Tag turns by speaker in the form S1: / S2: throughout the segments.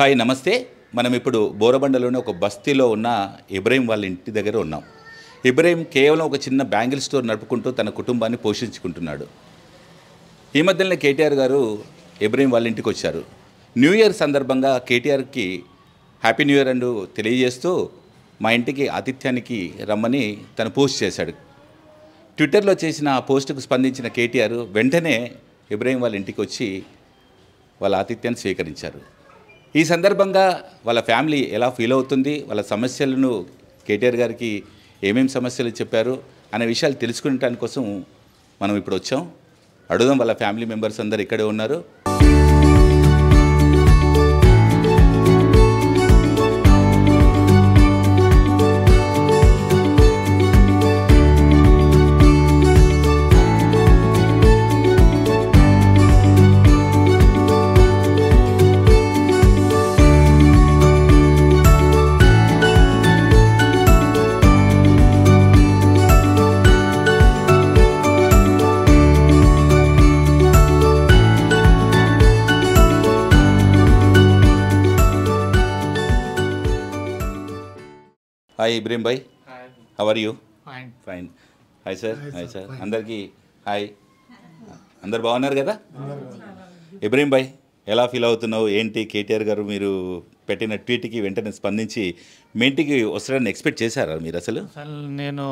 S1: Hi నమస్తే మనం ఇప్పుడు బోరబండలోని ఒక బస్తీలో ఉన్న ఇబ్రాహీం వాళ్ళ ఇంటి దగ్గర ఉన్నాం ఇబ్రాహీం కేవలం ఒక చిన్న బ్యాంగిల్ స్టోర్ నడుపుకుంటూ తన కుటుంబాన్ని పోషించుకుంటున్నాడు ఈ మధ్యనే కేటీఆర్ గారు ఇబ్రాహీం వాళ్ళ ఇంటికి వచ్చారు న్యూ ఇయర్ సందర్భంగా కేటీఆర్కి హ్యాపీ న్యూ ఇయర్ అండు తెలియజేస్తూ మా ఇంటికి ఆతిథ్యానికి రమ్మని తను పోస్ట్ చేశాడు ట్విట్టర్లో చేసిన ఆ పోస్టుకు స్పందించిన కేటీఆర్ వెంటనే ఇబ్రాహీం వాళ్ళ ఇంటికి వచ్చి వాళ్ళ ఆతిథ్యాన్ని స్వీకరించారు ఈ సందర్భంగా వాళ్ళ ఫ్యామిలీ ఎలా ఫీల్ అవుతుంది వాళ్ళ సమస్యలను కేటీఆర్ గారికి ఏమేమి సమస్యలు చెప్పారు అనే విషయాలు తెలుసుకునే కోసం మనం ఇప్పుడు వచ్చాం అడుగుదాం వాళ్ళ ఫ్యామిలీ మెంబర్స్ అందరు ఇక్కడే ఉన్నారు hi ఇబ్రీం Bhai how are you fine hi sir hi sir అందరికీ హాయ్ అందరు బాగున్నారు కదా ఇబ్రీం భాయ్ ఎలా ఫీల్ అవుతున్నావు ఏంటి కేటీఆర్ గారు మీరు పెట్టిన ట్వీట్కి వెంటనే స్పందించి మీ ఇంటికి వస్తారని ఎక్స్పెక్ట్ చేశారా మీరు అసలు
S2: నేను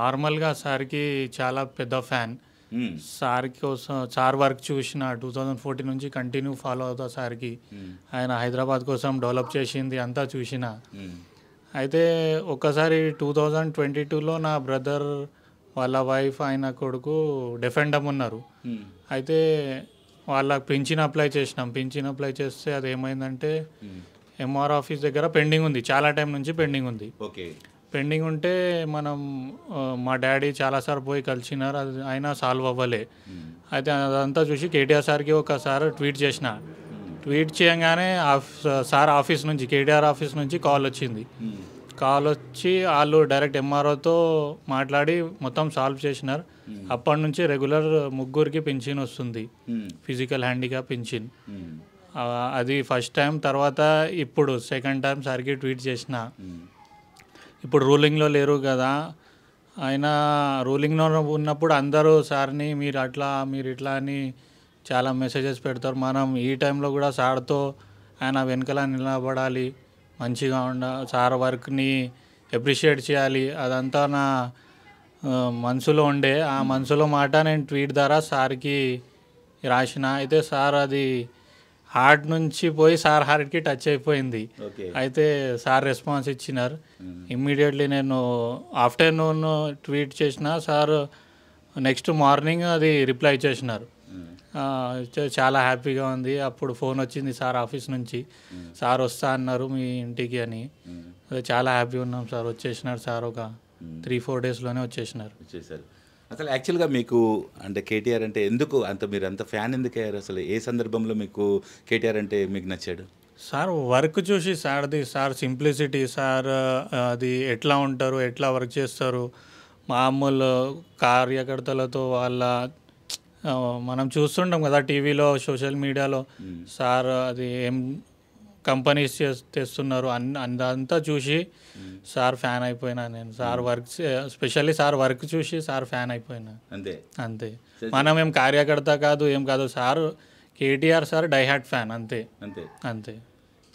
S2: నార్మల్గా సార్కి చాలా పెద్ద ఫ్యాన్ hmm. సార్ కోసం సార్ వర్క్ చూసిన టూ థౌజండ్ ఫోర్టీన్ నుంచి కంటిన్యూ ఫాలో అవుతా సార్కి hmm. ఆయన హైదరాబాద్ కోసం డెవలప్ చేసింది అంతా చూసిన hmm. అయితే ఒకసారి టూ థౌజండ్ ట్వంటీ టూలో నా బ్రదర్ వాళ్ళ వైఫ్ ఆయన కొడుకు డిఫెండమ్ ఉన్నారు hmm. అయితే వాళ్ళ పింఛన్ అప్లై చేసినాం పింఛన్ అప్లై చేస్తే అది ఏమైందంటే ఎంఆర్ hmm. ఆఫీస్ దగ్గర పెండింగ్ ఉంది చాలా టైం నుంచి పెండింగ్ ఉంది ఓకే పెండింగ్ ఉంటే మనం మా డాడీ చాలాసార్లు పోయి కలిసినారు అది అయినా సాల్వ్ అవ్వలే hmm. అయితే అదంతా చూసి కేటీఆర్ సార్కి ఒకసారి ట్వీట్ చేసిన ట్వీట్ చేయగానే సార్ ఆఫీస్ నుంచి కేటీఆర్ ఆఫీస్ నుంచి కాల్ వచ్చింది కాల్ వచ్చి వాళ్ళు డైరెక్ట్ ఎంఆర్ఓతో మాట్లాడి మొత్తం సాల్వ్ చేసినారు అప్పటి నుంచి రెగ్యులర్ ముగ్గురికి పింఛన్ వస్తుంది ఫిజికల్ హ్యాండిక్యాప్ పింఛన్ అది ఫస్ట్ టైం తర్వాత ఇప్పుడు సెకండ్ టైం సార్కి ట్వీట్ చేసిన ఇప్పుడు రూలింగ్లో లేరు కదా ఆయన రూలింగ్లో ఉన్నప్పుడు అందరూ సార్ని మీరు అట్లా మీరు ఇట్లా అని చాలా మెసేజెస్ పెడతారు మనం ఈ టైంలో కూడా సార్తో ఆయన వెనకాల నిలబడాలి మంచిగా ఉండ సార్ వర్క్ని అప్రిషియేట్ చేయాలి అదంతా నా మనసులో ఉండే ఆ మనసులో మాట నేను ట్వీట్ ద్వారా సార్కి రాసిన అయితే సార్ అది హార్ట్ నుంచి పోయి సార్ హార్ట్కి టచ్ అయిపోయింది అయితే సార్ రెస్పాన్స్ ఇచ్చినారు ఇమ్మీడియట్లీ నేను ఆఫ్టర్నూన్ ట్వీట్ చేసిన సార్ నెక్స్ట్ మార్నింగ్ అది రిప్లై చేసినారు చాలా హ్యాపీగా ఉంది అప్పుడు ఫోన్ వచ్చింది సార్ ఆఫీస్ నుంచి సార్ వస్తా అన్నారు మీ ఇంటికి అని చాలా హ్యాపీ ఉన్నాం సార్ వచ్చేసినారు సార్ ఒక త్రీ ఫోర్ డేస్లోనే వచ్చేసినారు వచ్చేసారు
S1: అసలు యాక్చువల్గా మీకు అంటే కేటీఆర్ అంటే ఎందుకు అంత మీరు అంత ఫ్యాన్ ఎందుకు అయ్యారు అసలు ఏ సందర్భంలో మీకు కేటీఆర్ అంటే మీకు నచ్చాడు
S2: సార్ వర్క్ చూసి సార్ది సార్ సింప్లిసిటీ సార్ అది ఎట్లా ఉంటారు ఎట్లా వర్క్ చేస్తారు మామూలు కార్యకర్తలతో వాళ్ళ మనం చూస్తుంటాం కదా టీవీలో సోషల్ మీడియాలో సార్ అది ఏం కంపెనీస్ తెస్తున్నారు అన్ అందంతా చూసి సార్ ఫ్యాన్ అయిపోయినా నేను sir work specially sir work చూసి సార్ ఫ్యాన్ అయిపోయినా అంతే అంతే మనం ఏం కార్యకర్త కాదు ఏం కాదు sir KTR sir diehard fan అంతే అంతే అంతే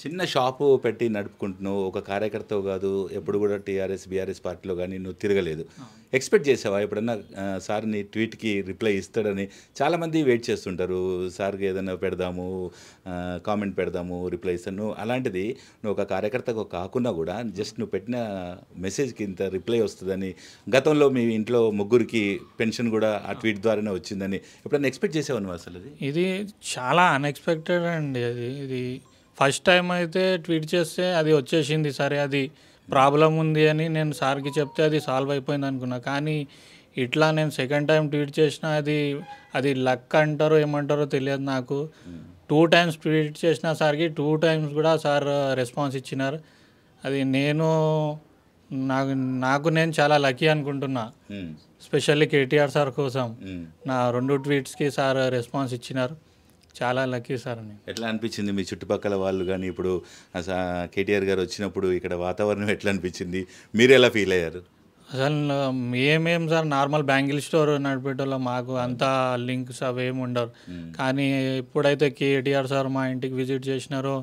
S1: చిన్న షాపు పెట్టి నడుపుకుంటున్నావు ఒక కార్యకర్త కాదు ఎప్పుడు కూడా టీఆర్ఎస్ బీఆర్ఎస్ పార్టీలో కానీ నువ్వు తిరగలేదు ఎక్స్పెక్ట్ చేసావా ఎప్పుడన్నా సార్ నీ ట్వీట్కి రిప్లై ఇస్తాడని చాలామంది వెయిట్ చేస్తుంటారు సార్కి ఏదైనా పెడదాము కామెంట్ పెడదాము రిప్లై ఇస్తాను అలాంటిది నువ్వు ఒక కార్యకర్తకు కాకుండా కూడా జస్ట్ నువ్వు పెట్టిన మెసేజ్కి ఇంత రిప్లై వస్తుందని గతంలో మీ ఇంట్లో ముగ్గురికి పెన్షన్ కూడా ఆ ట్వీట్ ద్వారానే వచ్చిందని ఎప్పుడన్నా ఎక్స్పెక్ట్ చేసావు నువ్వు అసలు
S2: ఇది చాలా అన్ఎక్స్పెక్టెడ్ అండి అది ఇది ఫస్ట్ టైం అయితే ట్వీట్ చేస్తే అది వచ్చేసింది సరే అది ప్రాబ్లం ఉంది అని నేను సార్కి చెప్తే అది సాల్వ్ అయిపోయింది అనుకున్నా కానీ ఇట్లా నేను సెకండ్ టైం ట్వీట్ చేసిన అది అది లక్ అంటారో ఏమంటారో తెలియదు నాకు టూ టైమ్స్ ట్వీట్ చేసిన సార్కి టూ టైమ్స్ కూడా సార్ రెస్పాన్స్ ఇచ్చినారు అది నేను నాకు నాకు నేను చాలా లక్కీ అనుకుంటున్నా hmm. స్పెషల్లీ కేటీఆర్ సార్ కోసం hmm. నా రెండు ట్వీట్స్కి సార్ రెస్పాన్స్ ఇచ్చినారు చాలా లక్కీ సార్ అని
S1: ఎట్లా అనిపించింది మీ చుట్టుపక్కల వాళ్ళు కానీ ఇప్పుడు కేటీఆర్ గారు వచ్చినప్పుడు ఇక్కడ వాతావరణం ఎట్లా అనిపించింది మీరు ఎలా ఫీల్ అయ్యారు
S2: అసలు ఏమేం సార్ నార్మల్ బ్యాంగిల్ స్టోర్ నడిపేటోళ్ళు మాకు అంత లింక్స్ అవి ఏమి ఉండవు కానీ ఎప్పుడైతే కేటీఆర్ సార్ మా ఇంటికి విజిట్ చేసినారో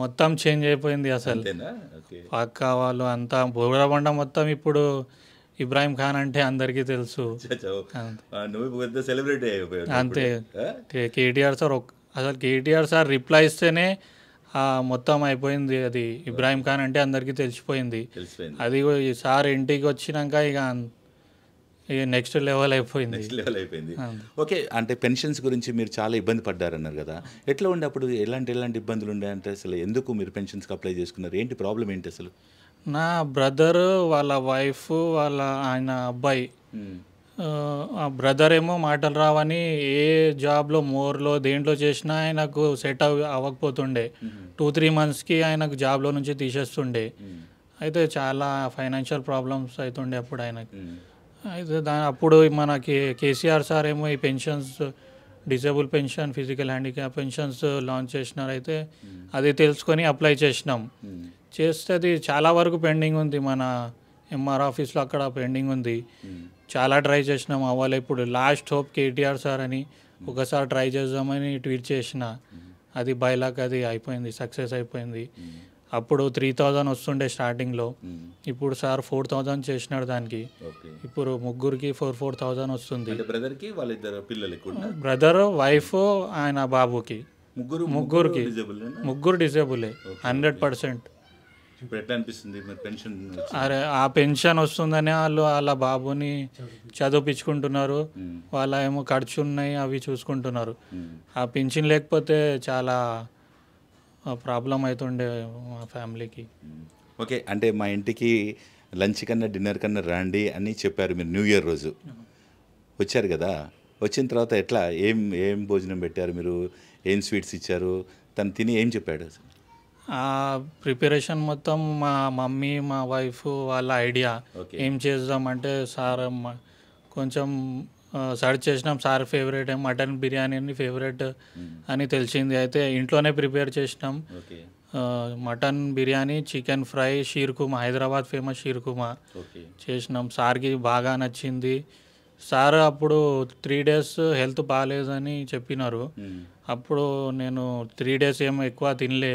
S2: మొత్తం చేంజ్ అయిపోయింది అసలు పక్క వాళ్ళు అంతా బోరబండ మొత్తం ఇప్పుడు ఇబ్రాహిం ఖాన్ అంటే అందరికీ తెలుసు
S1: నువ్వు పెద్ద సెలబ్రిటీ అంతే
S2: కేటీఆర్ సార్ అసలు కేటీఆర్ సార్ రిప్లై ఇస్తేనే మొత్తం అయిపోయింది అది ఇబ్రాహిం ఖాన్ అంటే అందరికీ తెలిసిపోయింది అది సార్ ఇంటికి వచ్చినాక ఇక నెక్స్ట్ లెవెల్ అయిపోయింది నెక్స్ట్ లెవెల్ అయిపోయింది
S1: ఓకే అంటే పెన్షన్స్ గురించి మీరు చాలా ఇబ్బంది పడ్డారన్నారు కదా ఎట్లా ఉండే అప్పుడు ఎలాంటి ఎలాంటి ఇబ్బందులు ఉండే అంటే అసలు ఎందుకు మీరు పెన్షన్స్కి అప్లై చేసుకున్నారు ఏంటి ప్రాబ్లం ఏంటి అసలు
S2: నా బ్రదర్ వాళ్ళ వైఫ్ వాళ్ళ ఆయన అబ్బాయి ఆ బ్రదర్ ఏమో మాటలు రావని ఏ జాబ్లో మోర్లో దేంట్లో చేసినా ఆయనకు సెట్ అవ అవ్వకపోతుండే టూ త్రీ మంత్స్కి ఆయనకు జాబ్లో నుంచి తీసేస్తుండే అయితే చాలా ఫైనాన్షియల్ ప్రాబ్లమ్స్ అవుతుండే అప్పుడు ఆయనకి అయితే దాని అప్పుడు మనకి కేసీఆర్ సార్ ఏమో ఈ pensions disable pension physical handicap pensions launch చేసినారు అయితే అది తెలుసుకొని అప్లై చేసినాం చేస్తే అది చాలా వరకు పెండింగ్ ఉంది మన ఎంఆర్ ఆఫీస్లో అక్కడ పెండింగ్ ఉంది hmm. చాలా ట్రై చేసినాం అవ్వాలి ఇప్పుడు లాస్ట్ హోప్ కేటీఆర్ సార్ అని hmm. ఒకసారి ట్రై చేద్దామని ట్వీట్ చేసిన hmm. అది బైలాక్ అది అయిపోయింది సక్సెస్ అయిపోయింది అప్పుడు త్రీ థౌజండ్ వస్తుండే స్టార్టింగ్లో ఇప్పుడు సార్ ఫోర్ థౌజండ్ చేసినాడు దానికి ఇప్పుడు ముగ్గురికి ఫోర్ ఫోర్ థౌజండ్ వస్తుంది
S1: బ్రదర్కి వాళ్ళిద్దరు
S2: బ్రదర్ వైఫ్ ఆయన బాబుకి ముగ్గురు ముగ్గురికి ముగ్గురు డిజేబులే హండ్రెడ్ పర్సెంట్
S1: పెన్షన్ అరే
S2: ఆ పెన్షన్ వస్తుందని వాళ్ళు వాళ్ళ బాబుని చదివించుకుంటున్నారు వాళ్ళ ఏమో ఖర్చు ఉన్నాయి అవి చూసుకుంటున్నారు ఆ పెన్షన్ లేకపోతే చాలా ప్రాబ్లం అవుతుండే మా ఫ్యామిలీకి
S1: ఓకే అంటే మా ఇంటికి లంచ్ కన్నా డిన్నర్ కన్నా రండి అని చెప్పారు మీరు న్యూ ఇయర్ రోజు వచ్చారు కదా వచ్చిన తర్వాత ఎట్లా ఏం ఏం భోజనం పెట్టారు మీరు ఏం స్వీట్స్ ఇచ్చారు తను తిని ఏం చెప్పాడు
S2: ప్రిపరేషన్ మొత్తం మా మమ్మీ మా వైఫ్ వాళ్ళ ఐడియా ఏం చేద్దాం అంటే సార్ కొంచెం సర్చ్ చేసినాం సార్ ఫేవరెట్ మటన్ బిర్యానీ అని ఫేవరెట్ అని తెలిసింది అయితే ఇంట్లోనే ప్రిపేర్ చేసినాం mutton biryani chicken fry sheer khurma Hyderabad famous sheer khurma చేసినాం సార్కి బాగా నచ్చింది సార్ అప్పుడు త్రీ డేస్ హెల్త్ బాగాలేదని చెప్పినారు అప్పుడు నేను త్రీ డేస్ ఏమో ఎక్కువ తినలే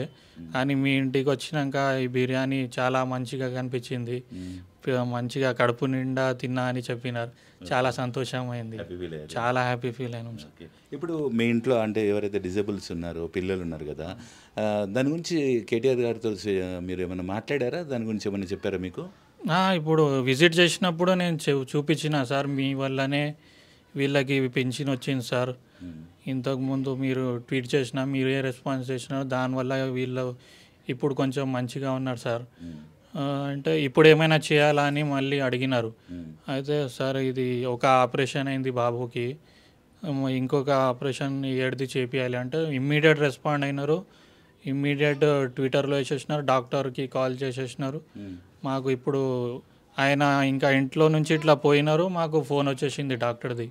S2: కానీ మీ ఇంటికి వచ్చినాక ఈ బిర్యానీ చాలా మంచిగా కనిపించింది మంచిగా కడుపు నిండా తిన్నా అని చెప్పినారు చాలా సంతోషమైంది చాలా హ్యాపీ ఫీల్ అయిన సార్
S1: ఇప్పుడు మీ ఇంట్లో అంటే ఎవరైతే డిజేబుల్స్ ఉన్నారో పిల్లలు ఉన్నారు కదా దాని గురించి కేటీఆర్ గారితో మీరు ఏమైనా మాట్లాడారా దాని గురించి ఏమైనా చెప్పారా మీకు
S2: ఇప్పుడు విజిట్ చేసినప్పుడు నేను చూపించిన సార్ మీ వల్లనే వీళ్ళకి పెన్షన్ వచ్చింది సార్ ఇంతకుముందు మీరు ట్వీట్ చేసినా మీరే రెస్పాన్స్ చేసినా దానివల్ల వీళ్ళు ఇప్పుడు కొంచెం మంచిగా ఉన్నారు సార్ అంటే ఇప్పుడు ఏమైనా చేయాలా అని మళ్ళీ అడిగినారు అయితే సార్ ఇది ఒక ఆపరేషన్ అయింది బాబుకి ఇంకొక ఆపరేషన్ ఏడిది చేపియాలి అంటే ఇమ్మీడియట్ రెస్పాండ్ అయినారు ఇమ్మీడియట్ ట్విట్టర్లో వేసేసినారు డాక్టర్కి కాల్ చేసేసినారు మాకు ఇప్పుడు ఆయన ఇంకా ఇంట్లో నుంచి ఇట్లా పోయినారు మాకు ఫోన్ వచ్చేసింది డాక్టర్ది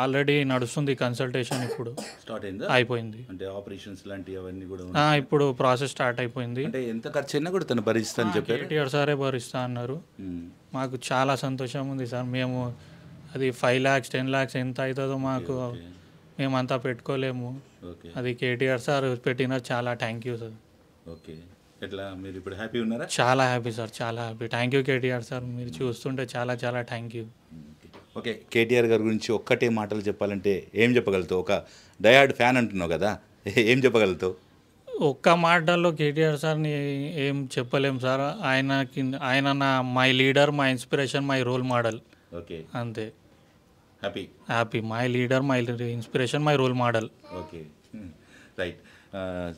S2: ఆల్రెడీ నడుస్తుంది కన్సల్టేషన్ ఇప్పుడు స్టార్ట్ అయింది అయిపోయింది
S1: అంటే ఆపరేషన్స్ లాంటివి అవన్నీ కూడా ఇప్పుడు ప్రాసెస్ స్టార్ట్ అయిపోయింది అంటే ఎంత ఖర్చు అయినా కూడా తను భరిస్తా అని చెప్పారు కేటీఆర్
S2: సారే భరిస్తా అన్నారు మాకు చాలా సంతోషం ఉంది సార్ మేము అది ఫైవ్ ల్యాక్స్ టెన్ ల్యాక్స్ ఎంత అవుతుందో మాకు మేమంతా పెట్టుకోలేము అది కేటీఆర్ సార్ పెట్టిన చాలా థ్యాంక్ యూ సార్
S1: ఓకే ఎట్లా మీరు ఇప్పుడు హ్యాపీ ఉన్నారా చాలా
S2: హ్యాపీ సార్ చాలా happy thank you KTR sir మీరు చూస్తుంటే చాలా చాలా థ్యాంక్ యూ
S1: ఓకే కేటీఆర్ గారి గురించి ఒక్కటే మాటలు చెప్పాలంటే ఏం చెప్పగలుగుతావు ఒక డయాడ్ ఫ్యాన్ అంటున్నావు కదా ఏం చెప్పగలుగుతావు
S2: ఒక్క మాటల్లో కేటీఆర్ సార్ని ఏం చెప్పలేము సార్ ఆయన ఆయన నా my leader my inspiration my role model okay అంతే happy happy my leader my inspiration my role model okay right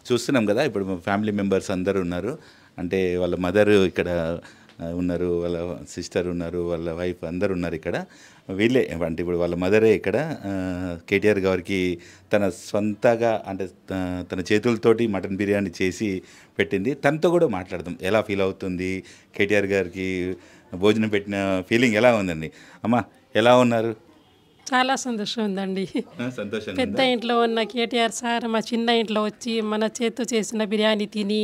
S1: చూస్తున్నాం కదా ఇప్పుడు ఫ్యామిలీ మెంబర్స్ అందరూ ఉన్నారు అంటే వాళ్ళ మదర్ ఇక్కడ ఉన్నారు వాళ్ళ సిస్టర్ ఉన్నారు వాళ్ళ వైఫ్ అందరు ఉన్నారు ఇక్కడ వీళ్ళే అంటే ఇప్పుడు వాళ్ళ మదరే ఇక్కడ కేటీఆర్ గారికి తన సొంతగా అంటే తన చేతులతోటి మటన్ బిర్యానీ చేసి పెట్టింది తనతో కూడా మాట్లాడదాం ఎలా ఫీల్ అవుతుంది కేటీఆర్ గారికి భోజనం పెట్టిన ఫీలింగ్ ఎలా ఉందండి అమ్మా ఎలా ఉన్నారు
S3: చాలా సంతోషం ఉందండి పెద్ద ఇంట్లో ఉన్న కేటీఆర్ సార్ మా చిన్న ఇంట్లో వచ్చి మన చేత్తో చేసిన బిర్యానీ తిని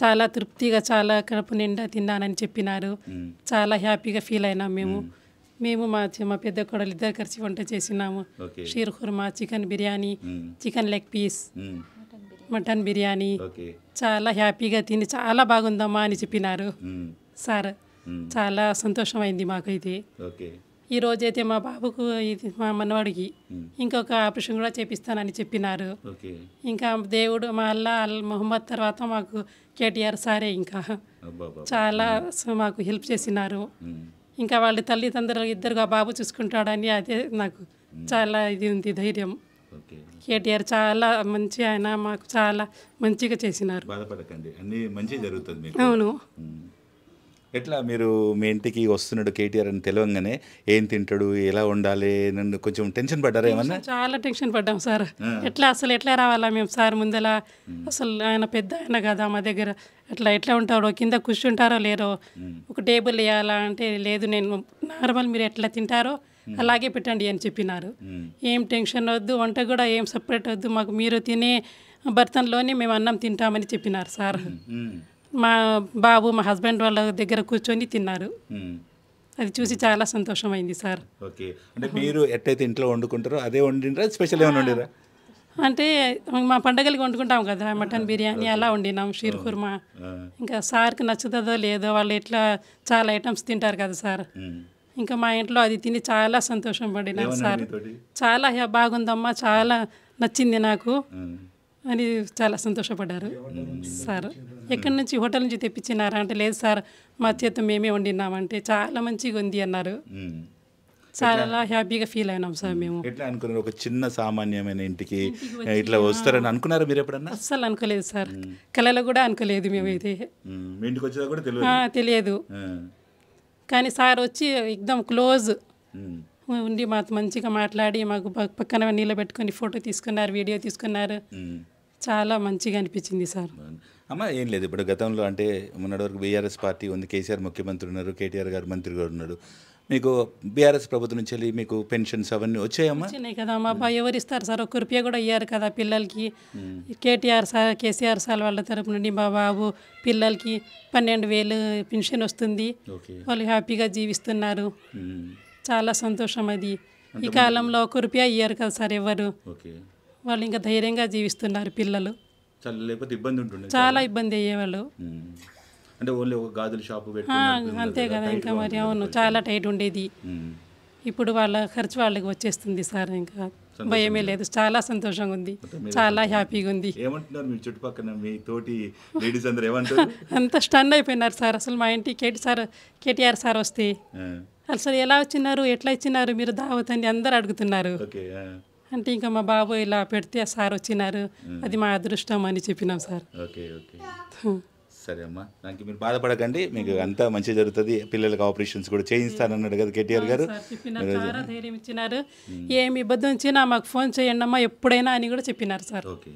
S3: చాలా తృప్తిగా చాలా కడుపు నిండా తిన్నానని చెప్పినారు చాలా హ్యాపీగా ఫీల్ అయినాం మేము మేము మా మా పెద్ద కోడలు ఇద్దరు కలిసి వంట చేసినాము sheer khurma chicken biryani chicken leg piece mutton biryani చాలా హ్యాపీగా తిని చాలా బాగుందమ్మా అని చెప్పినారు సార్ చాలా సంతోషమైంది మాకైతే ఈ రోజైతే మా బాబుకు ఇది మా మనవాడికి ఇంకొక ఆపరేషన్ కూడా చేపిస్తానని చెప్పినారు ఇంకా దేవుడు మా అల్లా మొహమ్మద్ తర్వాత మాకు కేటీఆర్ సారే ఇంకా చాలా మాకు హెల్ప్ చేసినారు ఇంకా వాళ్ళ తల్లిదండ్రులు ఇద్దరుగా బాబు చూసుకుంటాడని అదే నాకు చాలా ఇది ఉంది ధైర్యం కేటీఆర్ చాలా మంచి ఆయన మాకు చాలా మంచిగా చేసినారు బాధపడకండి అన్ని మంచి జరుగుతుంది అవును
S1: ఎట్లా మీరు మీ ఇంటికి వస్తున్నాడు కేటీఆర్ అని తెలియంగానే ఏం తింటాడు ఎలా ఉండాలి నన్ను కొంచెం టెన్షన్ పడ్డారా ఏమన్నా
S3: చాలా టెన్షన్ పడ్డాం సార్ ఎట్లా అసలు ఎట్లా రావాలా మేము సార్ ముందల అసలు ఆయన పెద్ద ఆయన కదా మా దగ్గర అట్లా ఎట్లా ఉంటారో కింద కూర్చుంటారో లేరో ఒక టేబుల్ వేయాలా అంటే లేదు నేను నార్మల్ మీరు ఎట్లా తింటారో అలాగే పెట్టండి అని చెప్పినారు ఏం టెన్షన్ వద్దు వంట కూడా ఏం సపరేట్ వద్దు మాకు మీరు తినే బర్తన్లోనే మేము అన్నం తింటామని చెప్పినారు సార్ మా బాబు మా హస్బెండ్ వాళ్ళ దగ్గర కూర్చొని తిన్నారు అది చూసి చాలా సంతోషమైంది సార్ ఓకే అంటే మీరు
S1: ఎట్టయితే ఇంట్లో వండుకుంటారో అదే వండిరా స్పెషల్ ఏమైనా వండిరా
S3: అంటే మా పండగలకి వండుకుంటాం కదా మటన్ బిర్యానీ అలా వండినాం షీర్ కుర్మా ఇంకా సార్కి నచ్చుతుందో లేదో వాళ్ళు ఎట్లా చాలా ఐటమ్స్ తింటారు కదా సార్ ఇంకా మా ఇంట్లో అది తిని చాలా సంతోషం పడినాను సార్ చాలా బాగుందమ్మా చాలా నచ్చింది నాకు అని చాలా సంతోషపడ్డారు సార్ ఎక్కడి నుంచి హోటల్ నుంచి తెప్పించినారా అంటే లేదు సార్ మా చేత మేమే వండినామంటే చాలా మంచిగా ఉంది అన్నారు చాలా హ్యాపీగా ఫీల్ అయినాం సార్
S1: మేము ఎట్లా అనుకున్నారు ఒక చిన్న సామాన్యమైన ఇంటికి ఇట్లా వస్తారని అనుకున్నారు మీరు ఎప్పుడన్నా
S3: అస్సలు అనుకోలేదు సార్ కళలో కూడా అనుకోలేదు మేము అయితే
S1: ఇంటికి కూడా తెలియదు
S3: కానీ సార్ వచ్చి ఎక్దమ్ క్లోజ్ ఉండి మాతో మంచిగా మాట్లాడి మాకు పక్కన నీళ్ళ పెట్టుకొని ఫోటో తీసుకున్నారు వీడియో తీసుకున్నారు చాలా మంచిగా అనిపించింది సార్
S1: అమ్మ ఏం లేదు ఇప్పుడు గతంలో అంటే మొన్నటి వరకు బీఆర్ఎస్ పార్టీ ఉంది కేసీఆర్ ముఖ్యమంత్రి ఉన్నారు కేటీఆర్ గారు మంత్రి గారు ఉన్నారు మీకు బీఆర్ఎస్ ప్రభుత్వం నుంచి వెళ్ళి మీకు పెన్షన్స్ అవన్నీ వచ్చాయమ్మా
S3: వచ్చినాయి కదా మా అబ్బాయి ఎవరు ఇస్తారు సార్ ఒక్క రూపాయ కూడా అయ్యారు కదా పిల్లలకి కేటీఆర్ సార్ కేసీఆర్ సార్ వాళ్ళ తరపు నుండి మా బాబు పిల్లలకి పన్నెండు వేలు పెన్షన్ వస్తుంది వాళ్ళు హ్యాపీగా జీవిస్తున్నారు చాలా సంతోషం అది ఈ కాలంలో ఒక రూపాయ అయ్యారు కదా సార్ ఎవరు వాళ్ళు ఇంకా ధైర్యంగా జీవిస్తున్నారు పిల్లలు
S1: చాలా లేకపోతే ఇబ్బంది ఉంటుండే చాలా
S3: ఇబ్బంది అయ్యేవాళ్ళు
S1: అంటే ఓన్లీ ఒక గాజుల
S3: అంతే కదా ఇంకా మరి అవును చాలా టైట్ ఉండేది ఇప్పుడు వాళ్ళ ఖర్చు వాళ్ళకి వచ్చేస్తుంది సార్ ఇంకా భయమే లేదు చాలా సంతోషంగా ఉంది చాలా హ్యాపీగా ఉంది
S1: ఏమంటున్నారు మీ చుట్టుపక్కల మీ తోటి లేడీస్ ఏమంటారు
S3: అంత స్టన్ అయిపోయినారు సార్ అసలు మా ఇంటి కేటీ సార్ కేటీఆర్ సార్ వస్తే అసలు ఎలా వచ్చినారు ఎట్లా ఇచ్చినారు మీరు దావతండి అందరు అడుగుతున్నారు అంటే ఇంకా మా బాబు ఇలా పెడితే సార్ వచ్చినారు అది మా అదృష్టం అని చెప్పినాం సార్
S1: ఓకే ఓకే సరే అమ్మా దానికి మీరు బాధపడకండి మీకు అంతా మంచి జరుగుతుంది పిల్లలకి ఆపరేషన్స్ కూడా అన్నాడు కదా కేటీఆర్ గారు
S3: ధైర్యం ఇచ్చినారు ఏమి ఇబ్బంది వచ్చినా మాకు ఫోన్ చేయండి అమ్మా ఎప్పుడైనా అని కూడా చెప్పినారు సార్ ఓకే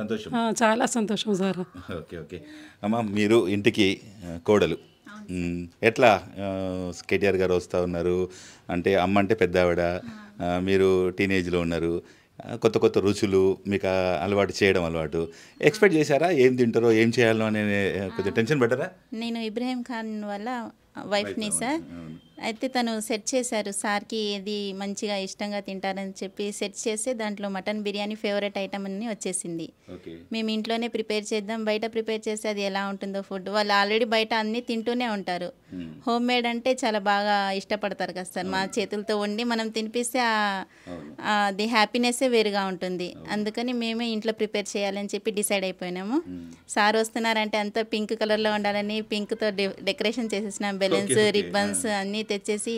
S3: సంతోషం చాలా సంతోషం సార్
S1: ఓకే ఓకే అమ్మా మీరు ఇంటికి కోడలు ఎట్లా కేటీఆర్ గారు వస్తూ ఉన్నారు అంటే అమ్మ అంటే పెద్ద ఆవిడ మీరు టీనేజ్లో ఉన్నారు కొత్త కొత్త రుచులు మీకు అలవాటు చేయడం అలవాటు ఎక్స్పెక్ట్ చేశారా ఏం తింటారో ఏం చేయాలో అనే కొంచెం టెన్షన్ పెట్టారా
S4: నేను ఇబ్రాహీం ఖాన్ వల్ల వైఫ్ని సార్ అయితే తను సెట్ చేశారు సార్కి ఏది మంచిగా ఇష్టంగా తింటారని చెప్పి సెట్ చేస్తే దాంట్లో మటన్ బిర్యానీ ఫేవరెట్ ఐటమ్ అని వచ్చేసింది మేము ఇంట్లోనే ప్రిపేర్ చేద్దాం బయట ప్రిపేర్ చేస్తే అది ఎలా ఉంటుందో ఫుడ్ వాళ్ళు ఆల్రెడీ బయట అన్నీ తింటూనే ఉంటారు హోమ్ మేడ్ అంటే చాలా బాగా ఇష్టపడతారు కదా సార్ మా చేతులతో వండి మనం తినిపిస్తే అది హ్యాపీనెస్సే వేరుగా ఉంటుంది అందుకని మేమే ఇంట్లో ప్రిపేర్ చేయాలని చెప్పి డిసైడ్ అయిపోయినాము సార్ వస్తున్నారంటే అంతా పింక్ కలర్లో ఉండాలని పింక్తో డెకరేషన్ చేసేసినాం బెలూన్స్ రిబ్బన్స్ అన్నీ తెచ్చేసి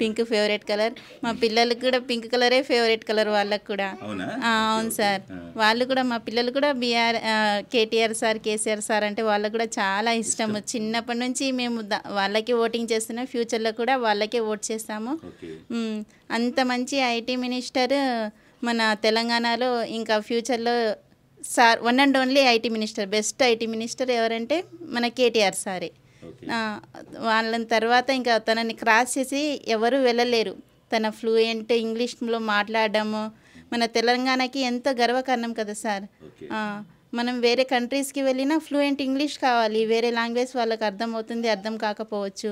S4: పింక్ ఫేవరెట్ కలర్ మా పిల్లలకు కూడా పింక్ కలరే ఫేవరెట్ కలర్ వాళ్ళకు కూడా అవును సార్ వాళ్ళు కూడా మా పిల్లలు కూడా BR KTR sir KCR sir అంటే వాళ్ళకు కూడా చాలా ఇష్టం చిన్నప్పటి నుంచి మేము వాళ్ళకే ఓటింగ్ చేస్తున్నాం ఫ్యూచర్లో కూడా వాళ్ళకే ఓట్ చేస్తాము అంత మంచి ఐటీ మినిస్టర్ మన తెలంగాణలో ఇంకా ఫ్యూచర్లో sir one and only IT minister best IT minister ఎవరంటే మన కేటీఆర్ సారే వాళ్ళని తర్వాత ఇంకా తనని క్రాస్ చేసి ఎవరు వెళ్ళలేరు తన ఫ్లూయెంట్ ఇంగ్లీష్లో మాట్లాడడము మన తెలంగాణకి ఎంతో గర్వకారణం కదా సార్ మనం వేరే కంట్రీస్కి వెళ్ళినా ఫ్లూయెంట్ ఇంగ్లీష్ కావాలి వేరే లాంగ్వేజ్ వాళ్ళకి అర్థమవుతుంది అర్థం కాకపోవచ్చు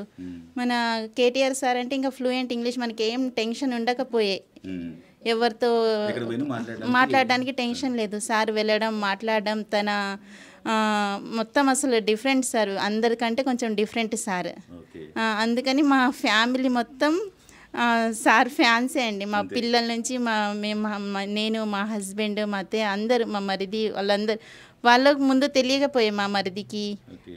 S4: మన కేటీఆర్ సార్ అంటే ఇంకా ఫ్లూయెంట్ ఇంగ్లీష్ మనకి ఏం టెన్షన్ ఉండకపోయే ఎవరితో మాట్లాడడానికి టెన్షన్ లేదు సార్ వెళ్ళడం మాట్లాడడం తన మొత్తం అసలు డిఫరెంట్ సార్ అందరికంటే కొంచెం డిఫరెంట్ సార్ అందుకని మా ఫ్యామిలీ మొత్తం సార్ ఫ్యాన్సే అండి మా పిల్లల నుంచి మా మేము నేను మా హస్బెండ్ మా అత్తయ్య అందరు మా మరిది వాళ్ళందరు వాళ్ళకు ముందు తెలియకపోయే మా మరిదికి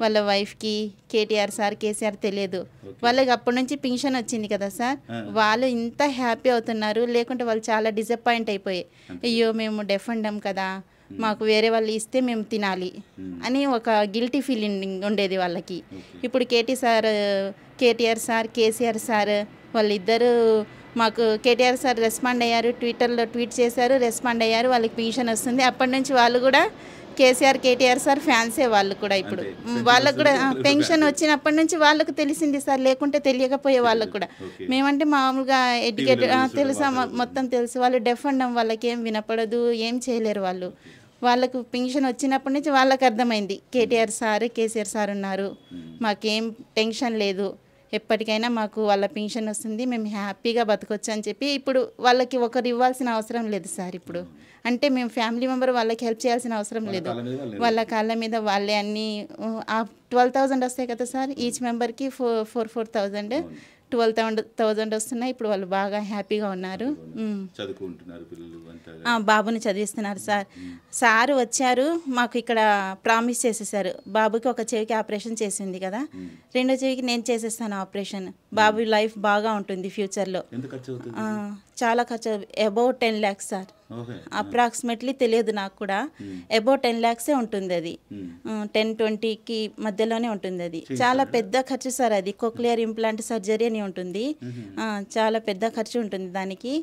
S4: వాళ్ళ వైఫ్కి కేటీఆర్ సార్ కేసీఆర్ తెలియదు వాళ్ళకి అప్పటి నుంచి పింఛన్ వచ్చింది కదా సార్ వాళ్ళు ఇంత హ్యాపీ అవుతున్నారు లేకుంటే వాళ్ళు చాలా డిసప్పాయింట్ అయిపోయాయి అయ్యో మేము డెఫ్ అండాం కదా Hmm. మాకు వేరే వాళ్ళు ఇస్తే మేము తినాలి hmm. అని ఒక గిల్టీ ఫీలింగ్ ఉండేది వాళ్ళకి ఇప్పుడు KT sir KTR sir KCR sir వాళ్ళిద్దరూ మాకు కేటీఆర్ సార్ రెస్పాండ్ అయ్యారు ట్విట్టర్లో ట్వీట్ చేశారు రెస్పాండ్ అయ్యారు వాళ్ళకి పెన్షన్ వస్తుంది అప్పటి నుంచి వాళ్ళు కూడా కేసీఆర్ కేటీఆర్ సార్ ఫ్యాన్సే వాళ్ళు కూడా ఇప్పుడు వాళ్ళకు కూడా పెన్షన్ వచ్చినప్పటి నుంచి వాళ్ళకు తెలిసింది సార్ లేకుంటే తెలియకపోయే వాళ్ళకు కూడా మేమంటే మామూలుగా ఎడ్యుకేటెడ్ తెలుసా మొత్తం తెలుసు వాళ్ళు డెఫ్ అండం వాళ్ళకి ఏం వినపడదు ఏం చేయలేరు వాళ్ళు వాళ్ళకు పెన్షన్ వచ్చినప్పటి నుంచి వాళ్ళకి అర్థమైంది కేటీఆర్ సార్ కేసీఆర్ సార్ ఉన్నారు మాకేం టెన్షన్ లేదు ఎప్పటికైనా మాకు వాళ్ళ పెన్షన్ వస్తుంది మేము హ్యాపీగా బతకొచ్చు అని చెప్పి ఇప్పుడు వాళ్ళకి ఒకరు ఇవ్వాల్సిన అవసరం లేదు సార్ ఇప్పుడు అంటే మేము ఫ్యామిలీ మెంబర్ వాళ్ళకి హెల్ప్ చేయాల్సిన అవసరం లేదు వాళ్ళ కాళ్ళ మీద వాళ్ళే అన్నీ ట్వెల్వ్ థౌజండ్ వస్తాయి కదా సార్ ఈచ్ మెంబర్కి four four four thousand twelve thousand వస్తున్నాయి ఇప్పుడు వాళ్ళు బాగా హ్యాపీగా ఉన్నారు బాబుని చదివిస్తున్నారు సార్ సార్ వచ్చారు మాకు ఇక్కడ ప్రామిస్ చేసేసారు బాబుకి ఒక చెవికి ఆపరేషన్ చేసింది కదా రెండో చెవికి నేను చేసేస్తాను ఆపరేషన్ బాబు లైఫ్ బాగా ఉంటుంది ఫ్యూచర్లో చాలా ఖర్చు about ten lakhs sir approximately తెలియదు నాకు కూడా అబౌట్ టెన్ ల్యాక్సే ఉంటుంది అది టెన్ hmm. ట్వంటీకి hmm, మధ్యలోనే ఉంటుంది అది చాలా పెద్ద ఖర్చు సార్ అది కోక్లియర్ ఇంప్లాంట్ సర్జరీ అని ఉంటుంది hmm. చాలా పెద్ద ఖర్చు ఉంటుంది దానికి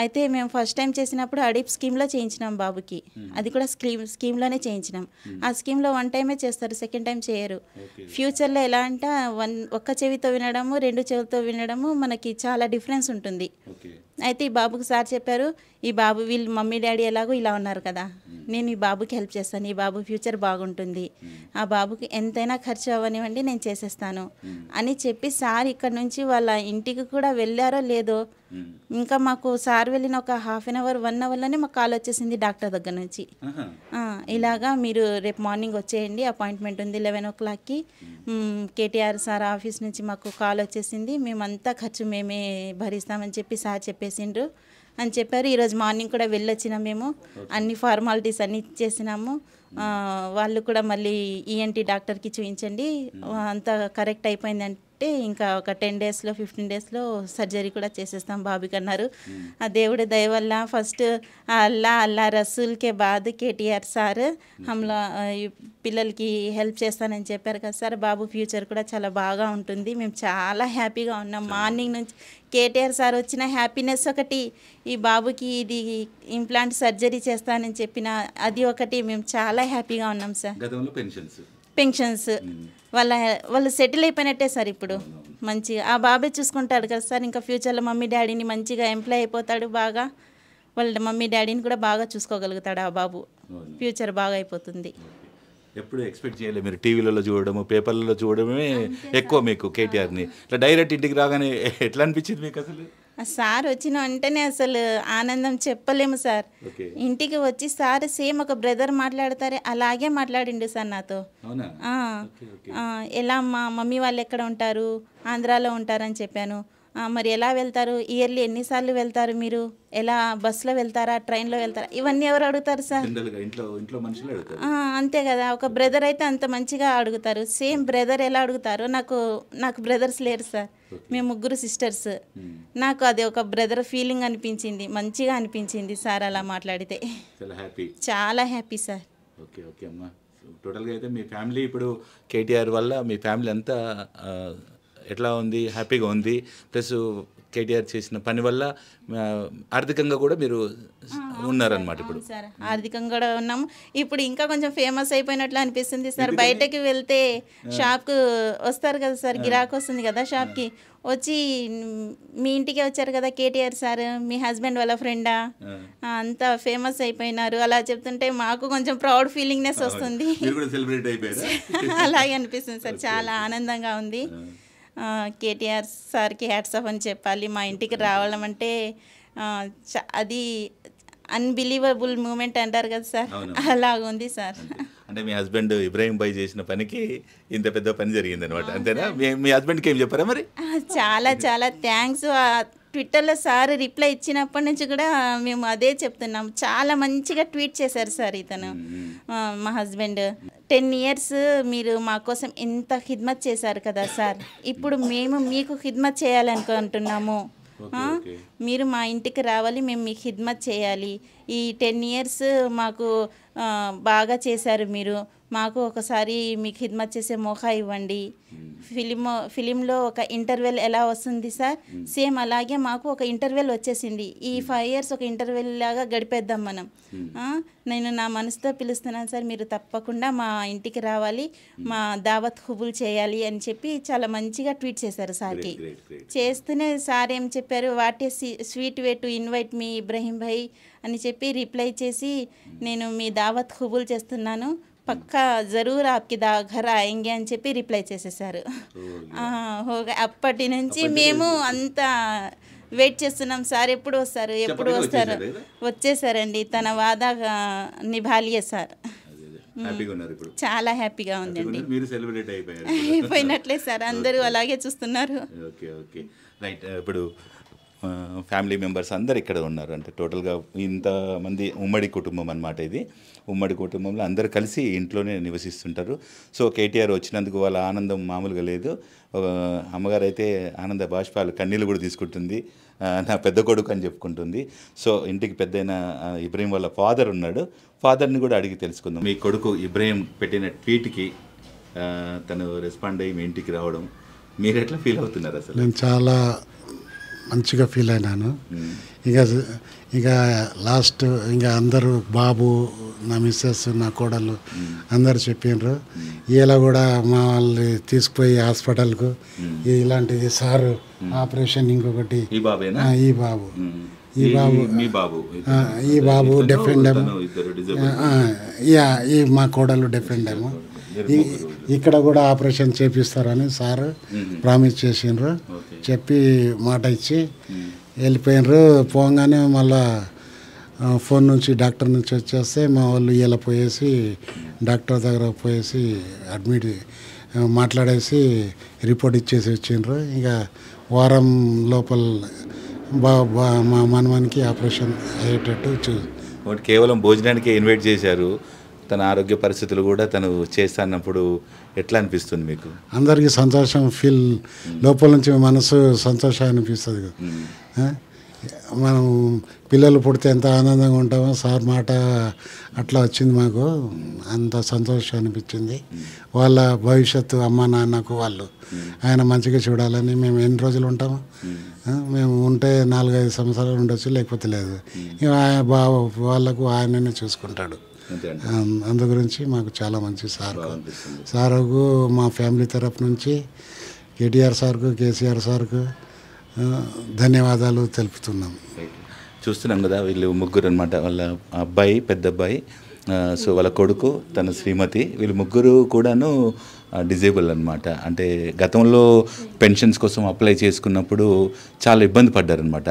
S4: అయితే మేము ఫస్ట్ టైం చేసినప్పుడు అడిప్ స్కీమ్లో చేయించినాం బాబుకి అది కూడా స్కీమ్ స్కీమ్లోనే చేయించినాం ఆ స్కీమ్లో వన్ టైమే చేస్తారు సెకండ్ టైం చేయరు ఫ్యూచర్లో ఎలా అంటే వన్ ఒక్క చెవితో వినడము రెండు చెవితో వినడము మనకి చాలా డిఫరెన్స్ ఉంటుంది అయితే ఈ బాబుకి సార్ చెప్పారు ఈ బాబు వీళ్ళు మమ్మీ డాడీ ఎలాగో ఇలా ఉన్నారు కదా నేను ఈ బాబుకి హెల్ప్ చేస్తాను ఈ బాబు ఫ్యూచర్ బాగుంటుంది ఆ బాబుకి ఎంతైనా ఖర్చు అవ్వనివ్వండి నేను చేసేస్తాను అని చెప్పి సార్ ఇక్కడ నుంచి వాళ్ళ ఇంటికి కూడా వెళ్ళారో లేదో ఇంకా మాకు సార్ వెళ్ళిన ఒక హాఫ్ అన్ అవర్ వన్ అవర్లోనే మాకు కాల్ వచ్చేసింది డాక్టర్ దగ్గర నుంచి ఇలాగా మీరు రేపు మార్నింగ్ వచ్చేయండి అపాయింట్మెంట్ ఉంది లెవెన్ ఓ క్లాక్కి కేటీఆర్ సార్ ఆఫీస్ నుంచి మాకు కాల్ వచ్చేసింది మేమంతా ఖర్చు మేమే భరిస్తామని చెప్పి సార్ చెప్పేసిండ్రు అని చెప్పారు ఈరోజు మార్నింగ్ కూడా వెళ్ళొచ్చిన మేము అన్ని ఫార్మాలిటీస్ అన్ని చేసినాము వాళ్ళు కూడా మళ్ళీ ఈఎన్టీ e డాక్టర్కి చూపించండి అంతా కరెక్ట్ అయిపోయిందని కాబట్టి ఇంకా ఒక టెన్ డేస్లో ఫిఫ్టీన్ డేస్లో సర్జరీ కూడా చేసేస్తాం బాబుకి అన్నారు ఆ దేవుడి దయ వల్ల ఫస్ట్ అల్లా అల్లా రసూల్కే బాద్ కేటీఆర్ సార్ హమ్లా పిల్లలకి హెల్ప్ చేస్తానని చెప్పారు కదా సార్ బాబు ఫ్యూచర్ కూడా చాలా బాగా ఉంటుంది మేము చాలా హ్యాపీగా ఉన్నాం మార్నింగ్ నుంచి కేటీఆర్ సార్ వచ్చిన హ్యాపీనెస్ ఒకటి ఈ బాబుకి ఇది ఇంప్లాంట్ సర్జరీ చేస్తానని చెప్పిన అది ఒకటి మేము చాలా హ్యాపీగా ఉన్నాం సార్ పెన్షన్స్ వాళ్ళ వాళ్ళు సెటిల్ అయిపోయినట్టే సార్ ఇప్పుడు మంచిగా ఆ బాబే చూసుకుంటాడు కదా సార్ ఇంకా ఫ్యూచర్లో మమ్మీ డాడీని మంచిగా ఎంప్లాయ్ అయిపోతాడు బాగా వాళ్ళ మమ్మీ డాడీని కూడా బాగా చూసుకోగలుగుతాడు ఆ బాబు ఫ్యూచర్ బాగా అయిపోతుంది
S1: ఎప్పుడు ఎక్స్పెక్ట్ చేయలేదు మీరు టీవీలలో చూడడము పేపర్లలో చూడడమే ఎక్కువ మీకు కేటీఆర్ని ఇట్లా డైరెక్ట్ ఇంటికి రాగానే ఎట్లా అనిపించింది మీకు అసలు
S4: సార్ వచ్చిన వెంటనే అసలు ఆనందం చెప్పలేము సార్ ఇంటికి వచ్చి సార్ సేమ్ ఒక బ్రదర్ మాట్లాడతారే అలాగే మాట్లాడిండు సార్ నాతో ఎలా మా మమ్మీ వాళ్ళు ఎక్కడ ఉంటారు ఆంధ్రాలో ఉంటారని చెప్పాను మరి ఎలా వెళ్తారు ఇయర్లీ ఎన్నిసార్లు వెళ్తారు మీరు ఎలా బస్సులో వెళ్తారా ట్రైన్లో వెళ్తారా ఇవన్నీ ఎవరు అడుగుతారు సార్ అంతే కదా ఒక బ్రదర్ అయితే అంత మంచిగా అడుగుతారు సేమ్ బ్రదర్ ఎలా అడుగుతారో నాకు నాకు బ్రదర్స్ లేరు సార్ మేము ముగ్గురు సిస్టర్స్ hmm. నాకు అది ఒక బ్రదర్ ఫీలింగ్ అనిపించింది మంచిగా అనిపించింది సార్ అలా మాట్లాడితే చాలా హ్యాపీ సార్
S1: ఓకే ఓకే అమ్మా టోటల్గా అయితే మీ ఫ్యామిలీ ఇప్పుడు కేటీఆర్ వల్ల మీ ఫ్యామిలీ అంతా ఎట్లా ఉంది హ్యాపీగా ఉంది ప్లస్ కేటీఆర్ చేసిన పని వల్ల ఆర్థికంగా కూడా మీరు ఉన్నారనమాట ఇప్పుడు
S4: సార్ ఆర్థికంగా కూడా ఉన్నాము ఇప్పుడు ఇంకా కొంచెం ఫేమస్ అయిపోయినట్లు అనిపిస్తుంది సార్ బయటకి వెళ్తే షాప్కు వస్తారు కదా సార్ గిరాకు వస్తుంది కదా షాప్కి వచ్చి మీ ఇంటికి వచ్చారు కదా కేటీఆర్ సార్ మీ హస్బెండ్ వాళ్ళ ఫ్రెండా అంత ఫేమస్ అయిపోయినారు అలా చెప్తుంటే మాకు కొంచెం ప్రౌడ్ ఫీలింగ్నెస్ వస్తుంది
S1: అలాగే
S4: అనిపిస్తుంది సార్ చాలా ఆనందంగా ఉంది కేటీఆర్ సార్కి హ్యాట్స్ ఆఫ్ అని చెప్పాలి మా ఇంటికి రావడం అంటే అది అన్బిలీవబుల్ మూమెంట్ అంటారు కదా సార్ అలాగుంది సార్
S1: అంటే మీ హస్బెండ్ ఇబ్రాహిం బాయ్ చేసిన పనికి ఇంత పెద్ద పని జరిగింది అనమాట అంతేనా మీ హస్బెండ్కి ఏం చెప్పారా మరి
S4: చాలా చాలా థ్యాంక్స్ ట్విట్టర్లో సార్ రిప్లై ఇచ్చినప్పటి నుంచి కూడా మేము అదే చెప్తున్నాం చాలా మంచిగా ట్వీట్ చేశారు సార్ ఇతను మా హస్బెండ్ టెన్ ఇయర్స్ మీరు మా కోసం ఎంత ఖిద్మత్ చేశారు కదా సార్ ఇప్పుడు మేము మీకు ఖిద్మత్ చేయాలనుకుంటున్నాము మీరు మా ఇంటికి రావాలి మేము మీకు ఖిద్మత్ చేయాలి ఈ టెన్ ఇయర్స్ మాకు బాగా చేశారు మీరు మాకు ఒకసారి మీ ఖిద్మత్ చేసే మోకా ఇవ్వండి ఫిలిం ఫిలింలో ఒక ఇంటర్వెల్ ఎలా వస్తుంది సార్ సేమ్ అలాగే మాకు ఒక ఇంటర్వెల్ వచ్చేసింది ఈ ఫైవ్ ఇయర్స్ ఒక ఇంటర్వెల్ లాగా గడిపేద్దాం మనం నేను నా మనసుతో పిలుస్తున్నాను సార్ మీరు తప్పకుండా మా ఇంటికి రావాలి మా దావత్ హుబుల్ చేయాలి అని చెప్పి చాలా మంచిగా ట్వీట్ చేశారు సార్కి చేస్తూనే సార్ ఏం చెప్పారు what a sweet way to invite me Ibrahim భాయ్ అని చెప్పి రిప్లై చేసి నేను మీ దావత్ హుబుల్ చేస్తున్నాను పక్కా జరూర్ ఆప్కి దగ్గర ఆయంగి అని చెప్పి రిప్లై చేసేసారు అప్పటి నుంచి మేము అంత వెయిట్ చేస్తున్నాం సార్ ఎప్పుడు వస్తారు ఎప్పుడు వస్తారు వచ్చేసారండి తన వాదా నిభాలియే సార్ చాలా హ్యాపీగా ఉందండి
S1: మీరు సెలబ్రేట్ అయిపోయినట్లే
S4: సార్ అందరూ అలాగే చూస్తున్నారు
S1: ఓకే ఓకే రైట్ ఇప్పుడు ఫ్యామిలీ మెంబర్స్ అందరు ఇక్కడ ఉన్నారు అంటే టోటల్గా ఇంతమంది ఉమ్మడి కుటుంబం అనమాట ఇది ఉమ్మడి కుటుంబంలో అందరు కలిసి ఇంట్లోనే నివసిస్తుంటారు సో కేటీఆర్ వచ్చినందుకు వాళ్ళ ఆనందం మామూలుగా లేదు అమ్మగారు అయితే ఆనంద బాష్పాలు కన్నీళ్ళు కూడా తీసుకుంటుంది నా పెద్ద కొడుకు అని చెప్పుకుంటుంది సో ఇంటికి పెద్దయిన ఇబ్రహీం వాళ్ళ ఫాదర్ ఉన్నాడు ఫాదర్ని కూడా అడిగి తెలుసుకుందాం మీ కొడుకు ఇబ్రహీం పెట్టిన ట్వీట్కి తను రెస్పాండ్ అయ్యి మీ ఇంటికి రావడం మీరు ఎట్లా ఫీల్ అవుతున్నారు అసలు నేను చాలా
S5: మంచిగా ఫీల్ అయినాను ఇంకా ఇంకా లాస్ట్ ఇంకా అందరూ బాబు నా మిస్సెస్ నా కోడలు అందరు చెప్పిండ్రు ఇలా కూడా మా వాళ్ళని తీసుకుపోయి హాస్పిటల్కు ఇలాంటిది సారు ఆపరేషన్ ఇంకొకటి ఈ బాబు ఈ బాబు ఈ బాబు డెఫెండ్ ఏమో ఈ మా కోడలు డెఫెండ్ ఏమో ఇక్కడ కూడా ఆపరేషన్ చేపిస్తారని సార్ ప్రామిస్ చేసిండ్రు చెప్పి మాట ఇచ్చి వెళ్ళిపోయినరు పోగానే మళ్ళా ఫోన్ నుంచి డాక్టర్ నుంచి వచ్చేస్తే మా వాళ్ళు ఇలా పోయేసి డాక్టర్ దగ్గర పోయేసి అడ్మిట్ మాట్లాడేసి రిపోర్ట్ ఇచ్చేసి వచ్చిండ్రు ఇంకా వారం లోపల బా బా మా మనమానికి ఆపరేషన్ అయ్యేటట్టు చూ
S1: కేవలం భోజనానికి ఇన్వైట్ చేశారు తన ఆరోగ్య పరిస్థితులు కూడా తను అన్నప్పుడు ఎట్లా అనిపిస్తుంది మీకు
S5: అందరికీ సంతోషం ఫీల్ లోపల నుంచి మనసు సంతోషం అనిపిస్తుంది మనం పిల్లలు పుడితే ఎంత ఆనందంగా ఉంటామో సార్ మాట అట్లా వచ్చింది మాకు అంత సంతోషం అనిపించింది వాళ్ళ భవిష్యత్తు అమ్మ నాన్నకు వాళ్ళు ఆయన మంచిగా చూడాలని మేము ఎన్ని రోజులు ఉంటాము మేము ఉంటే నాలుగైదు సంవత్సరాలు ఉండొచ్చు లేకపోతే లేదు ఆయన బావ వాళ్ళకు ఆయననే చూసుకుంటాడు అందు గురించి మాకు చాలా మంచి సార్ సార్కు మా ఫ్యామిలీ తరఫు నుంచి కేటీఆర్ సార్కు కేసీఆర్ సార్కు ధన్యవాదాలు తెలుపుతున్నాం
S1: చూస్తున్నాం కదా వీళ్ళు ముగ్గురు అనమాట వాళ్ళ అబ్బాయి పెద్ద అబ్బాయి సో వాళ్ళ కొడుకు తన శ్రీమతి వీళ్ళు ముగ్గురు కూడాను డిజేబుల్ అనమాట అంటే గతంలో పెన్షన్స్ కోసం అప్లై చేసుకున్నప్పుడు చాలా ఇబ్బంది పడ్డారనమాట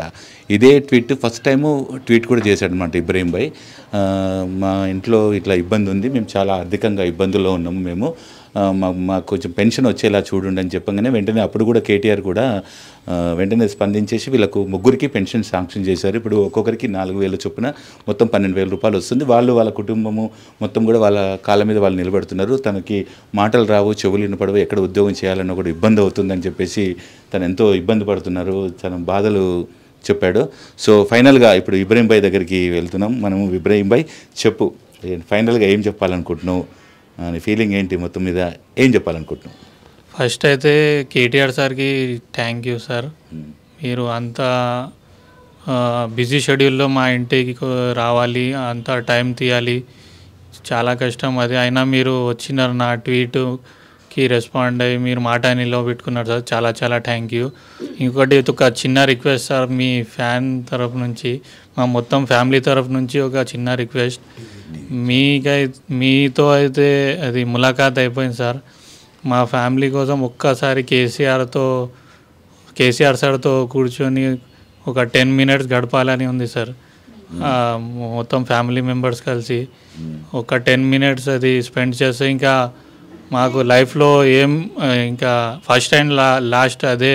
S1: ఇదే ట్వీట్ ఫస్ట్ టైము ట్వీట్ కూడా చేశాడనమాట ఇబ్రాహీం భాయ్ మా ఇంట్లో ఇట్లా ఇబ్బంది ఉంది మేము చాలా ఆర్థికంగా ఇబ్బందుల్లో ఉన్నాము మేము మాకు కొంచెం పెన్షన్ వచ్చేలా చూడండి అని చెప్పగానే వెంటనే అప్పుడు కూడా కేటీఆర్ కూడా వెంటనే స్పందించేసి వీళ్ళకు ముగ్గురికి పెన్షన్ శాంక్షన్ చేశారు ఇప్పుడు ఒక్కొక్కరికి నాలుగు వేల చొప్పున మొత్తం పన్నెండు వేల రూపాయలు వస్తుంది వాళ్ళు వాళ్ళ కుటుంబము మొత్తం కూడా వాళ్ళ కాళ్ళ మీద వాళ్ళు నిలబడుతున్నారు తనకి మాటలు రావు చెవులు వినపడవు ఎక్కడ ఉద్యోగం చేయాలన్న కూడా ఇబ్బంది అవుతుందని చెప్పేసి తను ఎంతో ఇబ్బంది పడుతున్నారు తన బాధలు చెప్పాడు సో ఫైనల్గా ఇప్పుడు ఇబ్రాహీంభాయ్ దగ్గరికి వెళ్తున్నాం మనము ఇబ్రాహీంభాయ్ చెప్పు ఫైనల్గా ఏం చెప్పాలనుకుంటున్నావు నీ ఫీలింగ్ ఏంటి మొత్తం మీద ఏం చెప్పాలనుకుంటున్నాం
S2: ఫస్ట్ అయితే కేటీఆర్ సార్కి థ్యాంక్ యూ సార్ మీరు అంత బిజీ షెడ్యూల్లో మా ఇంటికి రావాలి అంత టైం తీయాలి చాలా కష్టం అది అయినా మీరు వచ్చినారు నా ట్వీట్కి రెస్పాండ్ అయ్యి మీరు మాట పెట్టుకున్నారు సార్ చాలా చాలా థ్యాంక్ యూ ఇంకొకటి ఒక చిన్న రిక్వెస్ట్ సార్ మీ ఫ్యాన్ తరఫు నుంచి మా మొత్తం ఫ్యామిలీ తరఫు నుంచి ఒక చిన్న రిక్వెస్ట్ మీకై మీతో అయితే అది ములాఖాత్ అయిపోయింది సార్ మా ఫ్యామిలీ కోసం ఒక్కసారి కేసీఆర్తో కేసీఆర్ సార్తో కూర్చొని ఒక టెన్ మినిట్స్ గడపాలని ఉంది సార్ మొత్తం ఫ్యామిలీ మెంబర్స్ కలిసి ఒక టెన్ మినిట్స్ అది స్పెండ్ చేస్తే ఇంకా మాకు లైఫ్లో ఏం ఇంకా ఫస్ట్ అండ్ లా లాస్ట్ అదే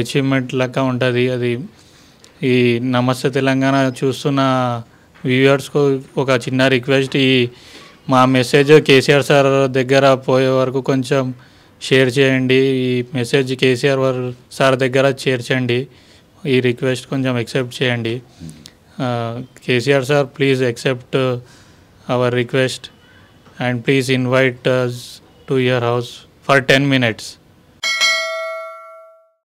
S2: అచీవ్మెంట్ లెక్క ఉంటుంది అది ఈ నమస్తే తెలంగాణ చూస్తున్న వ్యూవర్స్కు ఒక చిన్న రిక్వెస్ట్ ఈ మా మెసేజ్ కేసీఆర్ సార్ దగ్గర పోయే వరకు కొంచెం షేర్ చేయండి ఈ మెసేజ్ కేసీఆర్ సార్ దగ్గర చేర్చండి ఈ రిక్వెస్ట్ కొంచెం ఎక్సెప్ట్ చేయండి KCR sir please except our request and please invite to your house for ten minutes